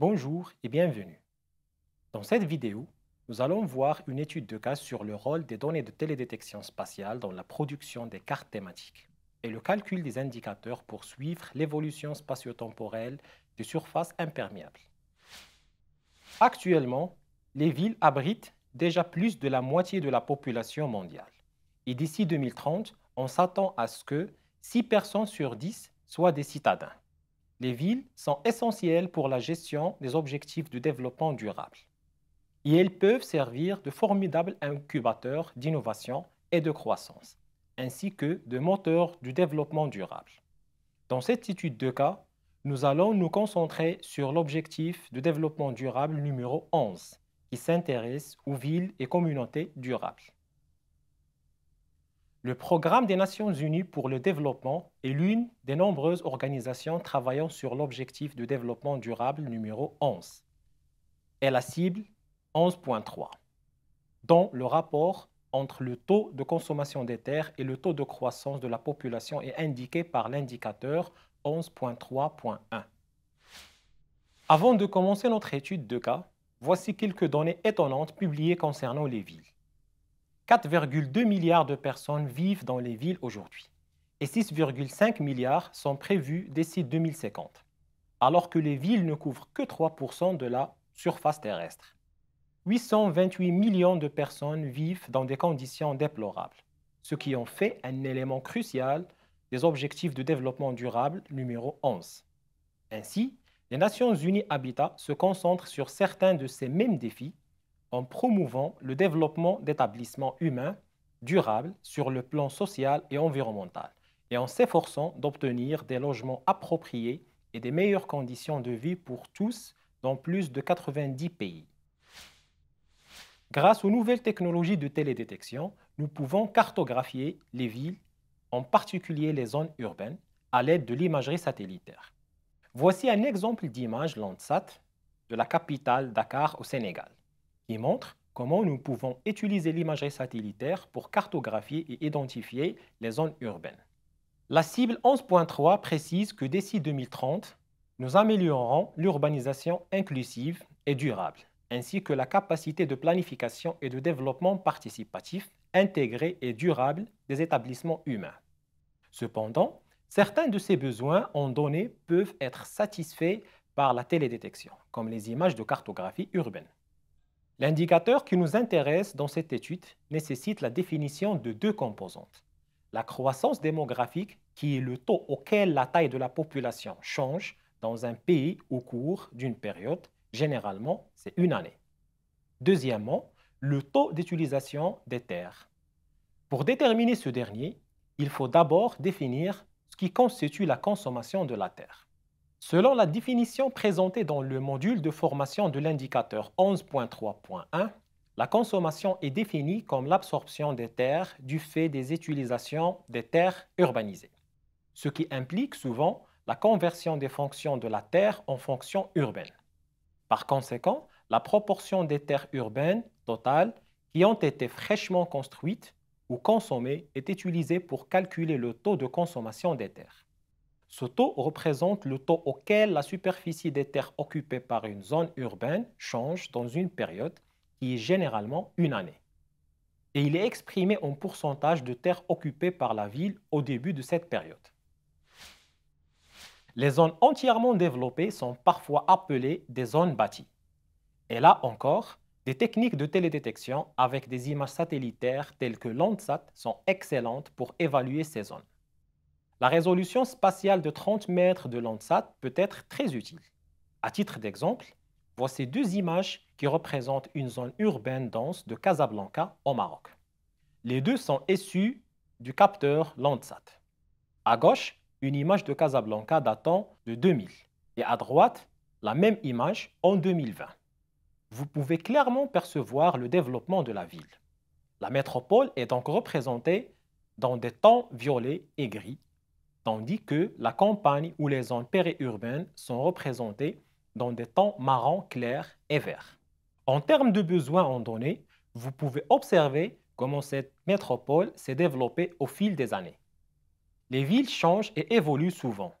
Bonjour et bienvenue. Dans cette vidéo, nous allons voir une étude de cas sur le rôle des données de télédétection spatiale dans la production des cartes thématiques et le calcul des indicateurs pour suivre l'évolution spatio-temporelle des surfaces imperméables. Actuellement, les villes abritent déjà plus de la moitié de la population mondiale. Et d'ici 2030, on s'attend à ce que 6 personnes sur 10 soient des citadins les villes sont essentielles pour la gestion des objectifs de développement durable. Et elles peuvent servir de formidables incubateurs d'innovation et de croissance, ainsi que de moteurs du développement durable. Dans cette étude de cas, nous allons nous concentrer sur l'objectif de développement durable numéro 11, qui s'intéresse aux villes et communautés durables. Le Programme des Nations Unies pour le développement est l'une des nombreuses organisations travaillant sur l'objectif de développement durable numéro 11 et la cible 11.3, dont le rapport entre le taux de consommation des terres et le taux de croissance de la population est indiqué par l'indicateur 11.3.1. Avant de commencer notre étude de cas, voici quelques données étonnantes publiées concernant les villes. 4,2 milliards de personnes vivent dans les villes aujourd'hui et 6,5 milliards sont prévus d'ici 2050, alors que les villes ne couvrent que 3% de la surface terrestre. 828 millions de personnes vivent dans des conditions déplorables, ce qui en fait un élément crucial des objectifs de développement durable numéro 11. Ainsi, les Nations Unies Habitat se concentrent sur certains de ces mêmes défis en promouvant le développement d'établissements humains durables sur le plan social et environnemental et en s'efforçant d'obtenir des logements appropriés et des meilleures conditions de vie pour tous dans plus de 90 pays. Grâce aux nouvelles technologies de télédétection, nous pouvons cartographier les villes, en particulier les zones urbaines, à l'aide de l'imagerie satellitaire. Voici un exemple d'image Landsat de la capitale Dakar au Sénégal. Il montre comment nous pouvons utiliser l'imagerie satellitaire pour cartographier et identifier les zones urbaines. La cible 11.3 précise que d'ici 2030, nous améliorerons l'urbanisation inclusive et durable, ainsi que la capacité de planification et de développement participatif intégré et durable des établissements humains. Cependant, certains de ces besoins en données peuvent être satisfaits par la télédétection, comme les images de cartographie urbaine. L'indicateur qui nous intéresse dans cette étude nécessite la définition de deux composantes. La croissance démographique, qui est le taux auquel la taille de la population change dans un pays au cours d'une période, généralement c'est une année. Deuxièmement, le taux d'utilisation des terres. Pour déterminer ce dernier, il faut d'abord définir ce qui constitue la consommation de la terre. Selon la définition présentée dans le module de formation de l'indicateur 11.3.1, la consommation est définie comme l'absorption des terres du fait des utilisations des terres urbanisées, ce qui implique souvent la conversion des fonctions de la terre en fonctions urbaines. Par conséquent, la proportion des terres urbaines totales qui ont été fraîchement construites ou consommées est utilisée pour calculer le taux de consommation des terres. Ce taux représente le taux auquel la superficie des terres occupées par une zone urbaine change dans une période qui est généralement une année. Et il est exprimé en pourcentage de terres occupées par la ville au début de cette période. Les zones entièrement développées sont parfois appelées des zones bâties. Et là encore, des techniques de télédétection avec des images satellitaires telles que Landsat sont excellentes pour évaluer ces zones. La résolution spatiale de 30 mètres de Landsat peut être très utile. À titre d'exemple, voici deux images qui représentent une zone urbaine dense de Casablanca au Maroc. Les deux sont issues du capteur Landsat. À gauche, une image de Casablanca datant de 2000 et à droite, la même image en 2020. Vous pouvez clairement percevoir le développement de la ville. La métropole est donc représentée dans des tons violets et gris tandis que la campagne ou les zones périurbaines sont représentées dans des tons marron clair et vert. En termes de besoins en données, vous pouvez observer comment cette métropole s'est développée au fil des années. Les villes changent et évoluent souvent,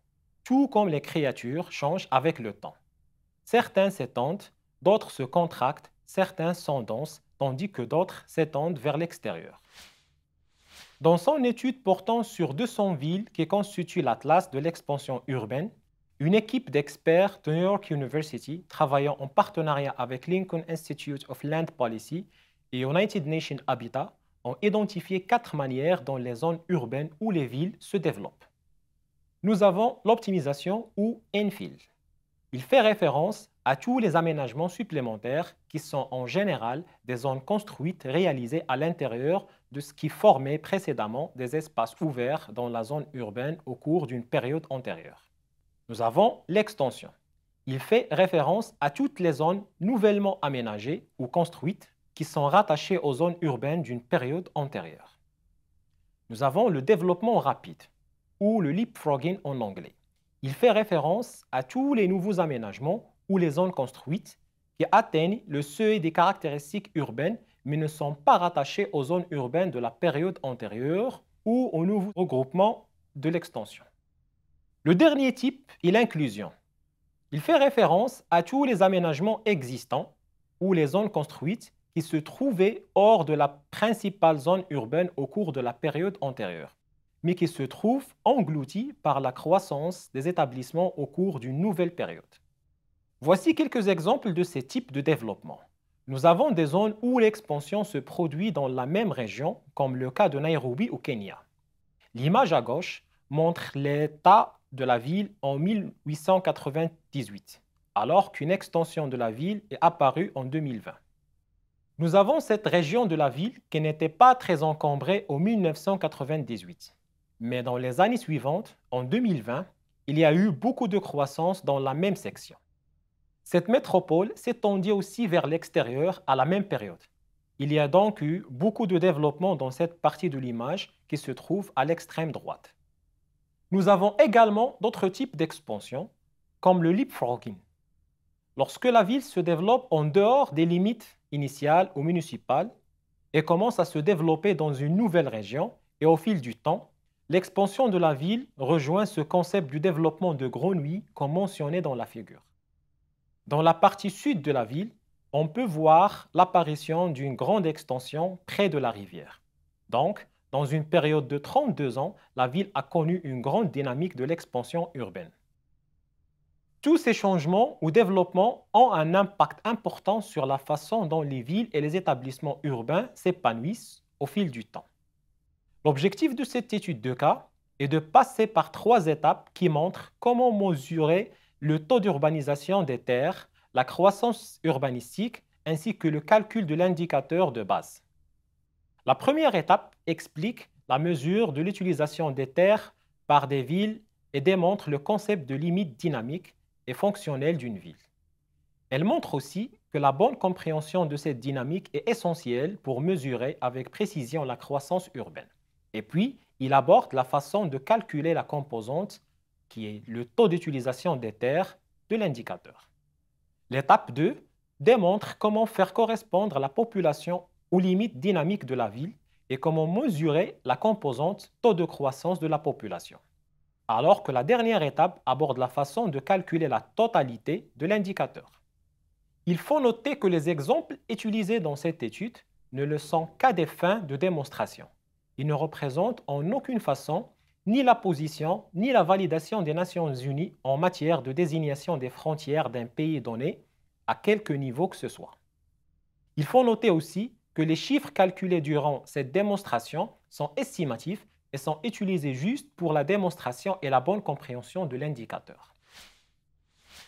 tout comme les créatures changent avec le temps. Certains s'étendent, d'autres se contractent, certains s'endoncent, tandis que d'autres s'étendent vers l'extérieur. Dans son étude portant sur 200 villes qui constituent l'Atlas de l'expansion urbaine, une équipe d'experts de New York University travaillant en partenariat avec Lincoln Institute of Land Policy et United Nations Habitat ont identifié quatre manières dont les zones urbaines ou les villes se développent. Nous avons l'optimisation ou Enfield. Il fait référence à tous les aménagements supplémentaires qui sont en général des zones construites réalisées à l'intérieur de ce qui formait précédemment des espaces ouverts dans la zone urbaine au cours d'une période antérieure. Nous avons l'extension. Il fait référence à toutes les zones nouvellement aménagées ou construites qui sont rattachées aux zones urbaines d'une période antérieure. Nous avons le développement rapide, ou le leapfrogging en anglais. Il fait référence à tous les nouveaux aménagements ou les zones construites qui atteignent le seuil des caractéristiques urbaines mais ne sont pas rattachées aux zones urbaines de la période antérieure ou au nouveau regroupement de l'extension. Le dernier type est l'inclusion. Il fait référence à tous les aménagements existants ou les zones construites qui se trouvaient hors de la principale zone urbaine au cours de la période antérieure, mais qui se trouvent engloutis par la croissance des établissements au cours d'une nouvelle période. Voici quelques exemples de ces types de développement. Nous avons des zones où l'expansion se produit dans la même région, comme le cas de Nairobi au Kenya. L'image à gauche montre l'état de la ville en 1898, alors qu'une extension de la ville est apparue en 2020. Nous avons cette région de la ville qui n'était pas très encombrée en 1998. Mais dans les années suivantes, en 2020, il y a eu beaucoup de croissance dans la même section. Cette métropole s'étendit aussi vers l'extérieur à la même période. Il y a donc eu beaucoup de développement dans cette partie de l'image qui se trouve à l'extrême droite. Nous avons également d'autres types d'expansion, comme le leapfrogging. Lorsque la ville se développe en dehors des limites initiales ou municipales et commence à se développer dans une nouvelle région, et au fil du temps, l'expansion de la ville rejoint ce concept du développement de grenouilles comme mentionné dans la figure. Dans la partie sud de la ville, on peut voir l'apparition d'une grande extension près de la rivière. Donc, dans une période de 32 ans, la ville a connu une grande dynamique de l'expansion urbaine. Tous ces changements ou développements ont un impact important sur la façon dont les villes et les établissements urbains s'épanouissent au fil du temps. L'objectif de cette étude de cas est de passer par trois étapes qui montrent comment mesurer le taux d'urbanisation des terres, la croissance urbanistique ainsi que le calcul de l'indicateur de base. La première étape explique la mesure de l'utilisation des terres par des villes et démontre le concept de limite dynamique et fonctionnelle d'une ville. Elle montre aussi que la bonne compréhension de cette dynamique est essentielle pour mesurer avec précision la croissance urbaine. Et puis, il aborde la façon de calculer la composante qui est le taux d'utilisation des terres de l'indicateur. L'étape 2 démontre comment faire correspondre la population aux limites dynamiques de la ville et comment mesurer la composante taux de croissance de la population. Alors que la dernière étape aborde la façon de calculer la totalité de l'indicateur. Il faut noter que les exemples utilisés dans cette étude ne le sont qu'à des fins de démonstration. Ils ne représentent en aucune façon ni la position ni la validation des Nations Unies en matière de désignation des frontières d'un pays donné, à quelque niveau que ce soit. Il faut noter aussi que les chiffres calculés durant cette démonstration sont estimatifs et sont utilisés juste pour la démonstration et la bonne compréhension de l'indicateur.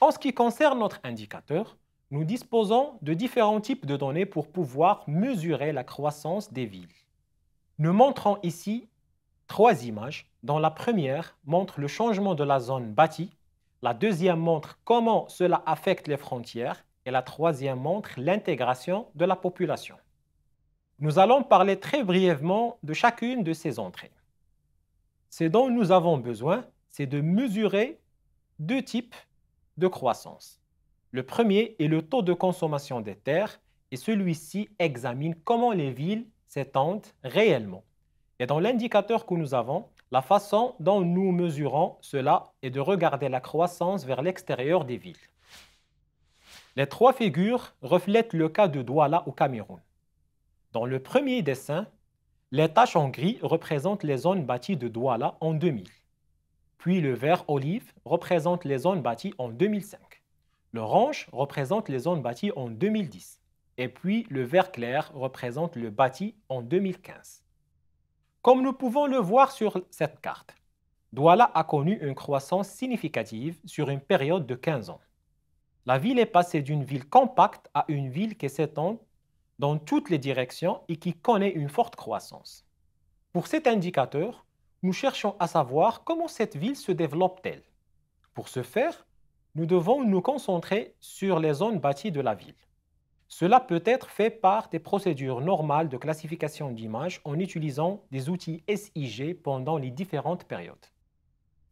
En ce qui concerne notre indicateur, nous disposons de différents types de données pour pouvoir mesurer la croissance des villes. Nous montrons ici trois images dont la première montre le changement de la zone bâtie, la deuxième montre comment cela affecte les frontières et la troisième montre l'intégration de la population. Nous allons parler très brièvement de chacune de ces entrées. Ce dont nous avons besoin, c'est de mesurer deux types de croissance. Le premier est le taux de consommation des terres et celui-ci examine comment les villes s'étendent réellement. Et dans l'indicateur que nous avons, la façon dont nous mesurons cela est de regarder la croissance vers l'extérieur des villes. Les trois figures reflètent le cas de Douala au Cameroun. Dans le premier dessin, les taches en gris représentent les zones bâties de Douala en 2000. Puis le vert olive représente les zones bâties en 2005. L'orange représente les zones bâties en 2010. Et puis le vert clair représente le bâti en 2015. Comme nous pouvons le voir sur cette carte, Douala a connu une croissance significative sur une période de 15 ans. La ville est passée d'une ville compacte à une ville qui s'étend dans toutes les directions et qui connaît une forte croissance. Pour cet indicateur, nous cherchons à savoir comment cette ville se développe-t-elle. Pour ce faire, nous devons nous concentrer sur les zones bâties de la ville. Cela peut être fait par des procédures normales de classification d'images en utilisant des outils SIG pendant les différentes périodes.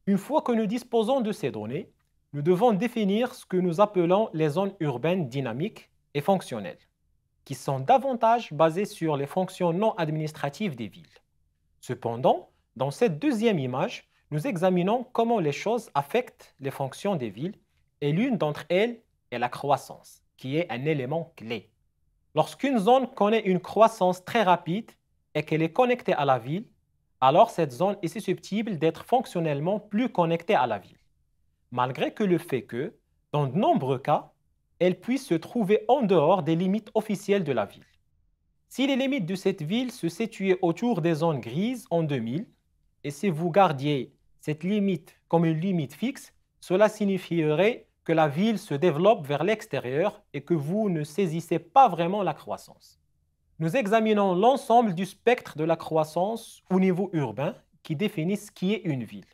Une fois que nous disposons de ces données, nous devons définir ce que nous appelons les zones urbaines dynamiques et fonctionnelles, qui sont davantage basées sur les fonctions non administratives des villes. Cependant, dans cette deuxième image, nous examinons comment les choses affectent les fonctions des villes, et l'une d'entre elles est la croissance qui est un élément clé. Lorsqu'une zone connaît une croissance très rapide et qu'elle est connectée à la ville, alors cette zone est susceptible d'être fonctionnellement plus connectée à la ville, malgré que le fait que, dans de nombreux cas, elle puisse se trouver en dehors des limites officielles de la ville. Si les limites de cette ville se situaient autour des zones grises en 2000, et si vous gardiez cette limite comme une limite fixe, cela signifierait la ville se développe vers l'extérieur et que vous ne saisissez pas vraiment la croissance. Nous examinons l'ensemble du spectre de la croissance au niveau urbain qui définit ce qui est une ville.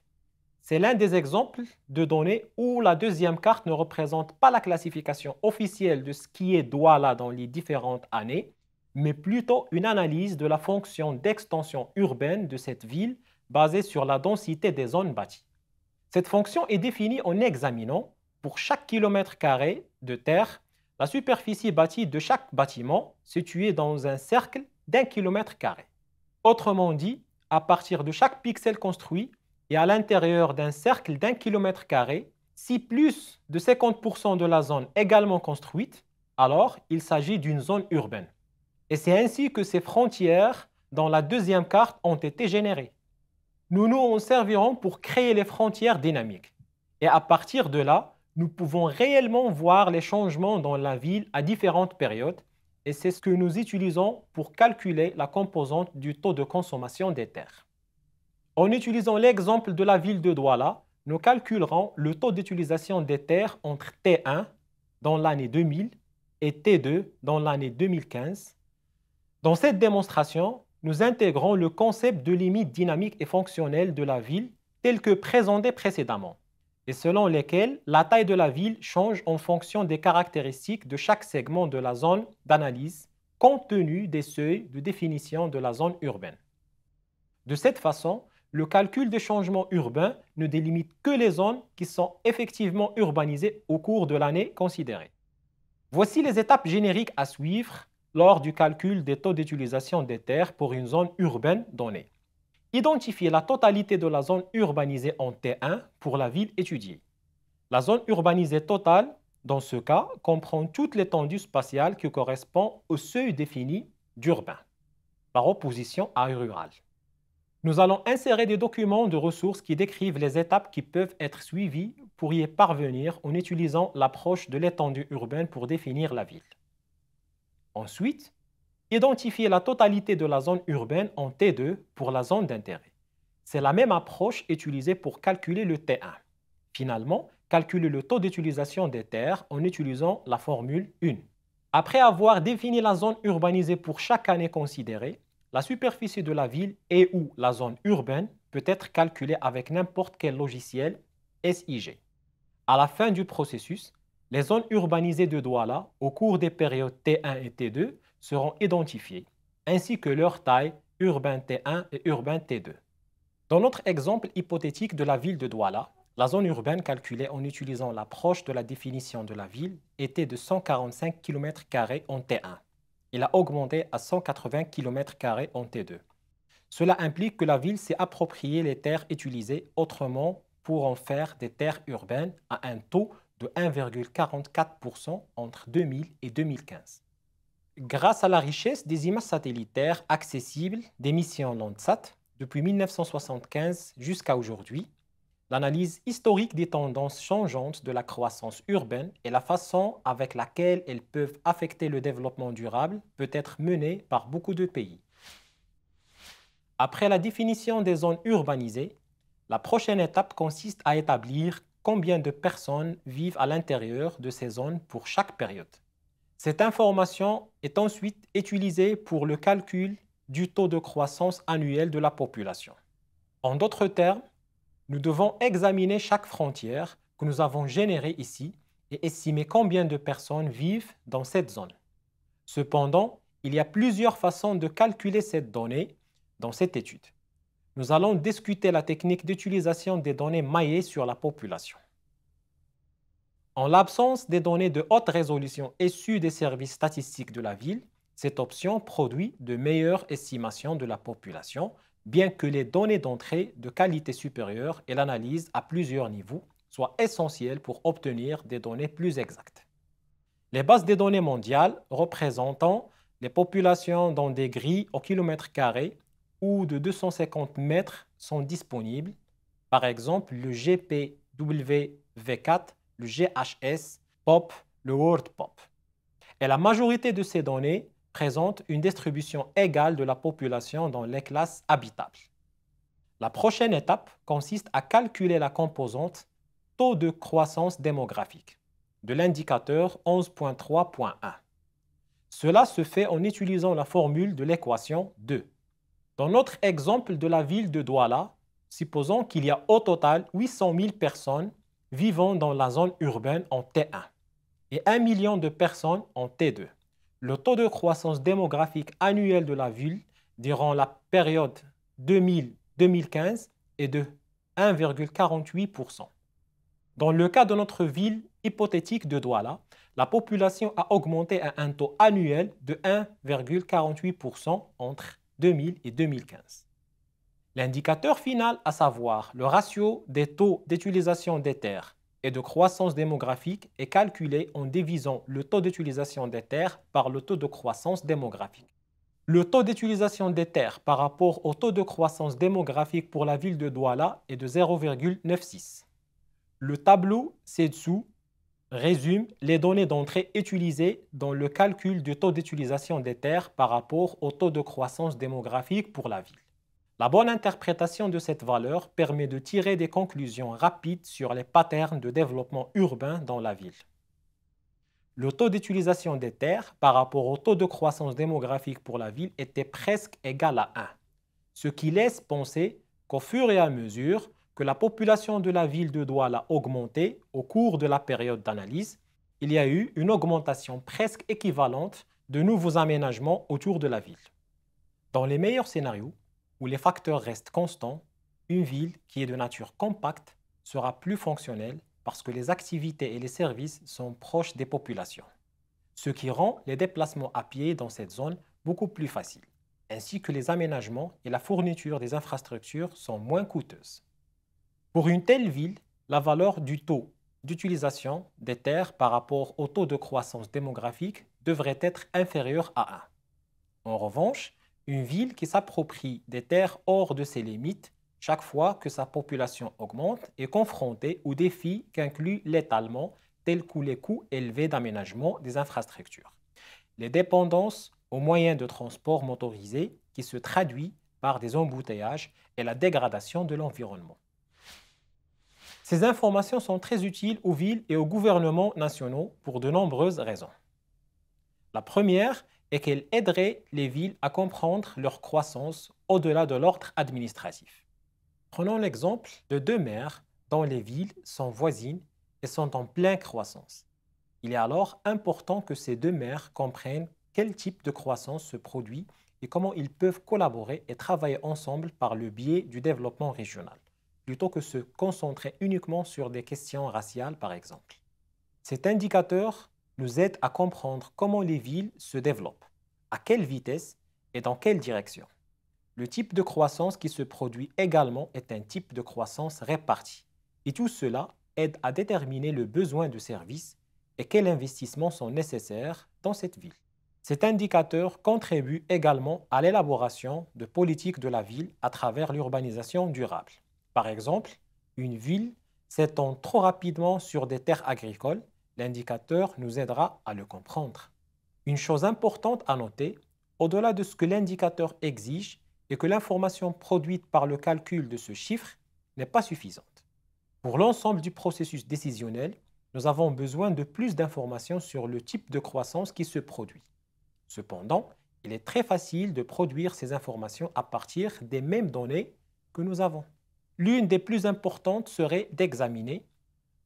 C'est l'un des exemples de données où la deuxième carte ne représente pas la classification officielle de ce qui est Douala dans les différentes années, mais plutôt une analyse de la fonction d'extension urbaine de cette ville basée sur la densité des zones bâties. Cette fonction est définie en examinant pour chaque kilomètre carré de terre, la superficie bâtie de chaque bâtiment situé dans un cercle d'un kilomètre carré. Autrement dit, à partir de chaque pixel construit et à l'intérieur d'un cercle d'un kilomètre carré, si plus de 50% de la zone également construite, alors il s'agit d'une zone urbaine. Et c'est ainsi que ces frontières dans la deuxième carte ont été générées. Nous nous en servirons pour créer les frontières dynamiques. Et à partir de là, nous pouvons réellement voir les changements dans la ville à différentes périodes et c'est ce que nous utilisons pour calculer la composante du taux de consommation des terres. En utilisant l'exemple de la ville de Douala, nous calculerons le taux d'utilisation des terres entre T1 dans l'année 2000 et T2 dans l'année 2015. Dans cette démonstration, nous intégrons le concept de limite dynamique et fonctionnelle de la ville tel que présenté précédemment et selon lesquels la taille de la ville change en fonction des caractéristiques de chaque segment de la zone d'analyse, compte tenu des seuils de définition de la zone urbaine. De cette façon, le calcul des changements urbains ne délimite que les zones qui sont effectivement urbanisées au cours de l'année considérée. Voici les étapes génériques à suivre lors du calcul des taux d'utilisation des terres pour une zone urbaine donnée. Identifier la totalité de la zone urbanisée en T1 pour la ville étudiée. La zone urbanisée totale, dans ce cas, comprend toute l'étendue spatiale qui correspond au seuil défini d'urbain, par opposition à rural. Nous allons insérer des documents de ressources qui décrivent les étapes qui peuvent être suivies pour y parvenir en utilisant l'approche de l'étendue urbaine pour définir la ville. Ensuite, Identifier la totalité de la zone urbaine en T2 pour la zone d'intérêt. C'est la même approche utilisée pour calculer le T1. Finalement, calculer le taux d'utilisation des terres en utilisant la formule 1. Après avoir défini la zone urbanisée pour chaque année considérée, la superficie de la ville et ou la zone urbaine peut être calculée avec n'importe quel logiciel SIG. À la fin du processus, les zones urbanisées de Douala, au cours des périodes T1 et T2, seront identifiés, ainsi que leur taille urbain T1 et urbain T2. Dans notre exemple hypothétique de la ville de Douala, la zone urbaine calculée en utilisant l'approche de la définition de la ville était de 145 km en T1. Il a augmenté à 180 km en T2. Cela implique que la ville s'est appropriée les terres utilisées autrement pour en faire des terres urbaines à un taux de 1,44% entre 2000 et 2015 grâce à la richesse des images satellitaires accessibles des missions Landsat depuis 1975 jusqu'à aujourd'hui, l'analyse historique des tendances changeantes de la croissance urbaine et la façon avec laquelle elles peuvent affecter le développement durable peut être menée par beaucoup de pays. Après la définition des zones urbanisées, la prochaine étape consiste à établir combien de personnes vivent à l'intérieur de ces zones pour chaque période. Cette information est ensuite utilisée pour le calcul du taux de croissance annuel de la population. En d'autres termes, nous devons examiner chaque frontière que nous avons générée ici et estimer combien de personnes vivent dans cette zone. Cependant, il y a plusieurs façons de calculer cette donnée dans cette étude. Nous allons discuter la technique d'utilisation des données maillées sur la population. En l'absence des données de haute résolution issues des services statistiques de la ville, cette option produit de meilleures estimations de la population, bien que les données d'entrée de qualité supérieure et l'analyse à plusieurs niveaux soient essentielles pour obtenir des données plus exactes. Les bases des données mondiales représentant les populations dans des grilles au kilomètre carré ou de 250 mètres sont disponibles. Par exemple, le gpwv 4 le GHS, POP, le World POP. Et la majorité de ces données présentent une distribution égale de la population dans les classes habitables. La prochaine étape consiste à calculer la composante taux de croissance démographique de l'indicateur 11.3.1. Cela se fait en utilisant la formule de l'équation 2. Dans notre exemple de la ville de Douala, supposons qu'il y a au total 800 000 personnes vivant dans la zone urbaine en T1 et 1 million de personnes en T2. Le taux de croissance démographique annuel de la ville durant la période 2000-2015 est de 1,48%. Dans le cas de notre ville hypothétique de Douala, la population a augmenté à un taux annuel de 1,48% entre 2000 et 2015. L'indicateur final, à savoir le ratio des taux d'utilisation des terres et de croissance démographique, est calculé en divisant le taux d'utilisation des terres par le taux de croissance démographique. Le taux d'utilisation des terres par rapport au taux de croissance démographique pour la ville de Douala est de 0,96. Le tableau ci-dessous résume les données d'entrée utilisées dans le calcul du taux d'utilisation des terres par rapport au taux de croissance démographique pour la ville. La bonne interprétation de cette valeur permet de tirer des conclusions rapides sur les patterns de développement urbain dans la ville. Le taux d'utilisation des terres par rapport au taux de croissance démographique pour la ville était presque égal à 1, ce qui laisse penser qu'au fur et à mesure que la population de la ville de Douala a augmenté au cours de la période d'analyse, il y a eu une augmentation presque équivalente de nouveaux aménagements autour de la ville. Dans les meilleurs scénarios, où les facteurs restent constants, une ville qui est de nature compacte sera plus fonctionnelle parce que les activités et les services sont proches des populations, ce qui rend les déplacements à pied dans cette zone beaucoup plus faciles, ainsi que les aménagements et la fourniture des infrastructures sont moins coûteuses. Pour une telle ville, la valeur du taux d'utilisation des terres par rapport au taux de croissance démographique devrait être inférieure à 1. En revanche, une ville qui s'approprie des terres hors de ses limites chaque fois que sa population augmente est confrontée aux défis qu'inclut l'étalement, tels que les coûts élevés d'aménagement des infrastructures. Les dépendances aux moyens de transport motorisés qui se traduit par des embouteillages et la dégradation de l'environnement. Ces informations sont très utiles aux villes et aux gouvernements nationaux pour de nombreuses raisons. La première et qu'elle aiderait les villes à comprendre leur croissance au-delà de l'ordre administratif. Prenons l'exemple de deux maires dont les villes sont voisines et sont en pleine croissance. Il est alors important que ces deux maires comprennent quel type de croissance se produit et comment ils peuvent collaborer et travailler ensemble par le biais du développement régional, plutôt que se concentrer uniquement sur des questions raciales par exemple. Cet indicateur nous aide à comprendre comment les villes se développent, à quelle vitesse et dans quelle direction. Le type de croissance qui se produit également est un type de croissance répartie. Et tout cela aide à déterminer le besoin de services et quels investissements sont nécessaires dans cette ville. Cet indicateur contribue également à l'élaboration de politiques de la ville à travers l'urbanisation durable. Par exemple, une ville s'étend trop rapidement sur des terres agricoles L'indicateur nous aidera à le comprendre. Une chose importante à noter, au-delà de ce que l'indicateur exige, est que l'information produite par le calcul de ce chiffre n'est pas suffisante. Pour l'ensemble du processus décisionnel, nous avons besoin de plus d'informations sur le type de croissance qui se produit. Cependant, il est très facile de produire ces informations à partir des mêmes données que nous avons. L'une des plus importantes serait d'examiner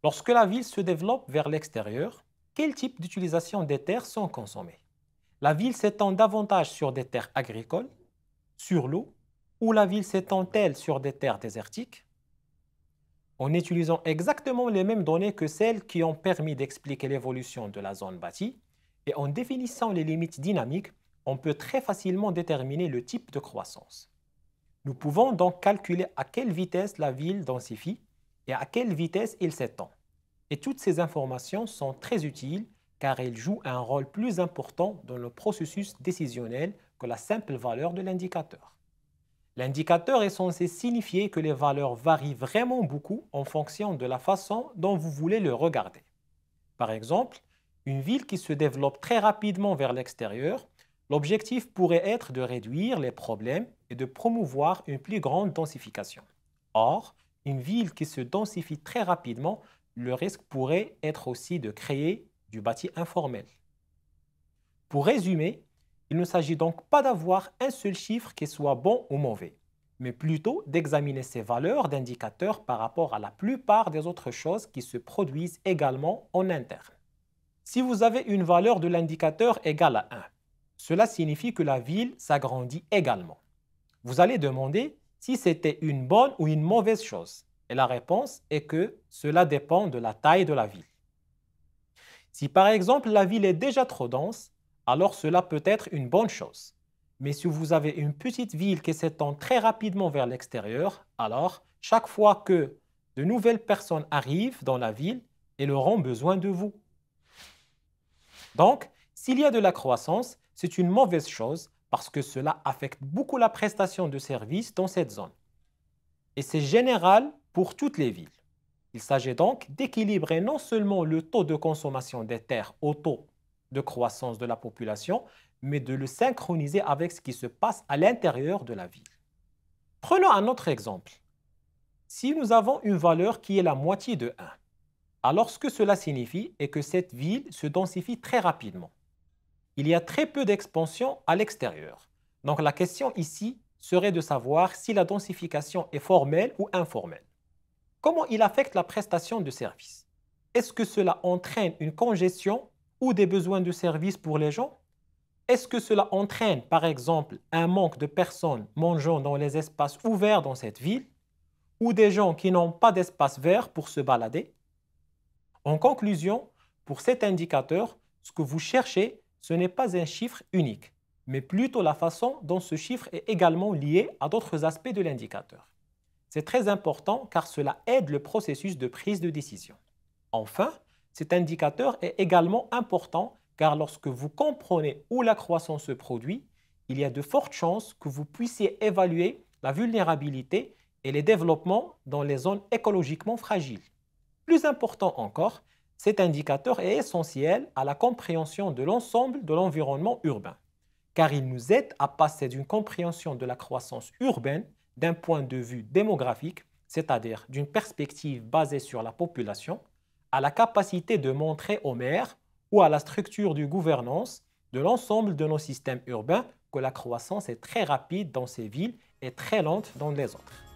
Lorsque la ville se développe vers l'extérieur, quel type d'utilisation des terres sont consommées La ville s'étend davantage sur des terres agricoles, sur l'eau, ou la ville s'étend-elle sur des terres désertiques En utilisant exactement les mêmes données que celles qui ont permis d'expliquer l'évolution de la zone bâtie, et en définissant les limites dynamiques, on peut très facilement déterminer le type de croissance. Nous pouvons donc calculer à quelle vitesse la ville densifie et à quelle vitesse il s'étend. Et toutes ces informations sont très utiles car elles jouent un rôle plus important dans le processus décisionnel que la simple valeur de l'indicateur. L'indicateur est censé signifier que les valeurs varient vraiment beaucoup en fonction de la façon dont vous voulez le regarder. Par exemple, une ville qui se développe très rapidement vers l'extérieur, l'objectif pourrait être de réduire les problèmes et de promouvoir une plus grande densification. Or, une ville qui se densifie très rapidement, le risque pourrait être aussi de créer du bâti informel. Pour résumer, il ne s'agit donc pas d'avoir un seul chiffre qui soit bon ou mauvais, mais plutôt d'examiner ces valeurs d'indicateurs par rapport à la plupart des autres choses qui se produisent également en interne. Si vous avez une valeur de l'indicateur égale à 1, cela signifie que la ville s'agrandit également. Vous allez demander si c'était une bonne ou une mauvaise chose. Et la réponse est que cela dépend de la taille de la ville. Si par exemple la ville est déjà trop dense, alors cela peut être une bonne chose. Mais si vous avez une petite ville qui s'étend très rapidement vers l'extérieur, alors chaque fois que de nouvelles personnes arrivent dans la ville, elles auront besoin de vous. Donc, s'il y a de la croissance, c'est une mauvaise chose parce que cela affecte beaucoup la prestation de services dans cette zone. Et c'est général pour toutes les villes. Il s'agit donc d'équilibrer non seulement le taux de consommation des terres au taux de croissance de la population, mais de le synchroniser avec ce qui se passe à l'intérieur de la ville. Prenons un autre exemple. Si nous avons une valeur qui est la moitié de 1, alors ce que cela signifie est que cette ville se densifie très rapidement il y a très peu d'expansion à l'extérieur. Donc la question ici serait de savoir si la densification est formelle ou informelle. Comment il affecte la prestation de services Est-ce que cela entraîne une congestion ou des besoins de services pour les gens Est-ce que cela entraîne, par exemple, un manque de personnes mangeant dans les espaces ouverts dans cette ville ou des gens qui n'ont pas d'espace vert pour se balader En conclusion, pour cet indicateur, ce que vous cherchez, ce n'est pas un chiffre unique, mais plutôt la façon dont ce chiffre est également lié à d'autres aspects de l'indicateur. C'est très important car cela aide le processus de prise de décision. Enfin, cet indicateur est également important car lorsque vous comprenez où la croissance se produit, il y a de fortes chances que vous puissiez évaluer la vulnérabilité et les développements dans les zones écologiquement fragiles. Plus important encore, cet indicateur est essentiel à la compréhension de l'ensemble de l'environnement urbain, car il nous aide à passer d'une compréhension de la croissance urbaine d'un point de vue démographique, c'est-à-dire d'une perspective basée sur la population, à la capacité de montrer aux maires ou à la structure de gouvernance de l'ensemble de nos systèmes urbains que la croissance est très rapide dans ces villes et très lente dans les autres.